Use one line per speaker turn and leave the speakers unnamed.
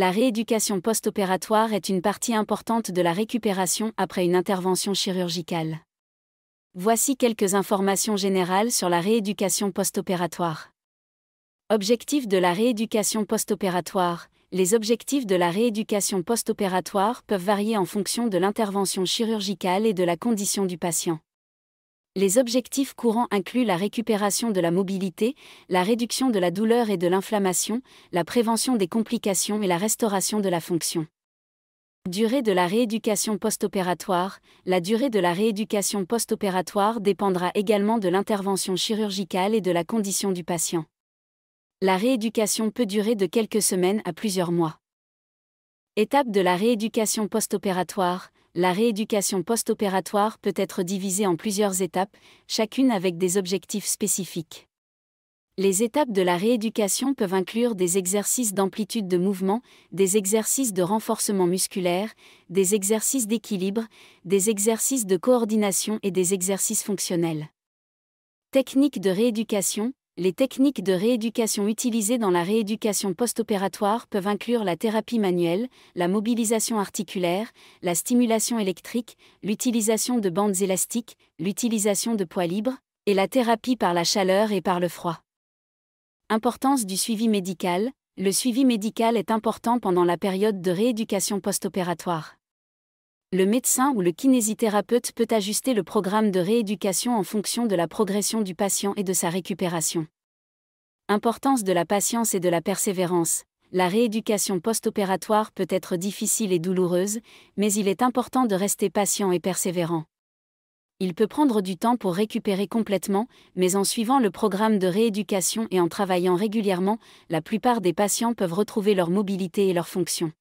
La rééducation post-opératoire est une partie importante de la récupération après une intervention chirurgicale. Voici quelques informations générales sur la rééducation post-opératoire. Objectif de la rééducation post-opératoire. Les objectifs de la rééducation post-opératoire peuvent varier en fonction de l'intervention chirurgicale et de la condition du patient. Les objectifs courants incluent la récupération de la mobilité, la réduction de la douleur et de l'inflammation, la prévention des complications et la restauration de la fonction. Durée de la rééducation post-opératoire La durée de la rééducation post-opératoire dépendra également de l'intervention chirurgicale et de la condition du patient. La rééducation peut durer de quelques semaines à plusieurs mois. Étape de la rééducation post-opératoire la rééducation post-opératoire peut être divisée en plusieurs étapes, chacune avec des objectifs spécifiques. Les étapes de la rééducation peuvent inclure des exercices d'amplitude de mouvement, des exercices de renforcement musculaire, des exercices d'équilibre, des exercices de coordination et des exercices fonctionnels. Techniques de rééducation, les techniques de rééducation utilisées dans la rééducation post-opératoire peuvent inclure la thérapie manuelle, la mobilisation articulaire, la stimulation électrique, l'utilisation de bandes élastiques, l'utilisation de poids libres, et la thérapie par la chaleur et par le froid. Importance du suivi médical Le suivi médical est important pendant la période de rééducation post-opératoire le médecin ou le kinésithérapeute peut ajuster le programme de rééducation en fonction de la progression du patient et de sa récupération. Importance de la patience et de la persévérance. La rééducation post-opératoire peut être difficile et douloureuse, mais il est important de rester patient et persévérant. Il peut prendre du temps pour récupérer complètement, mais en suivant le programme de rééducation et en travaillant régulièrement, la plupart des patients peuvent retrouver leur mobilité et leurs fonctions.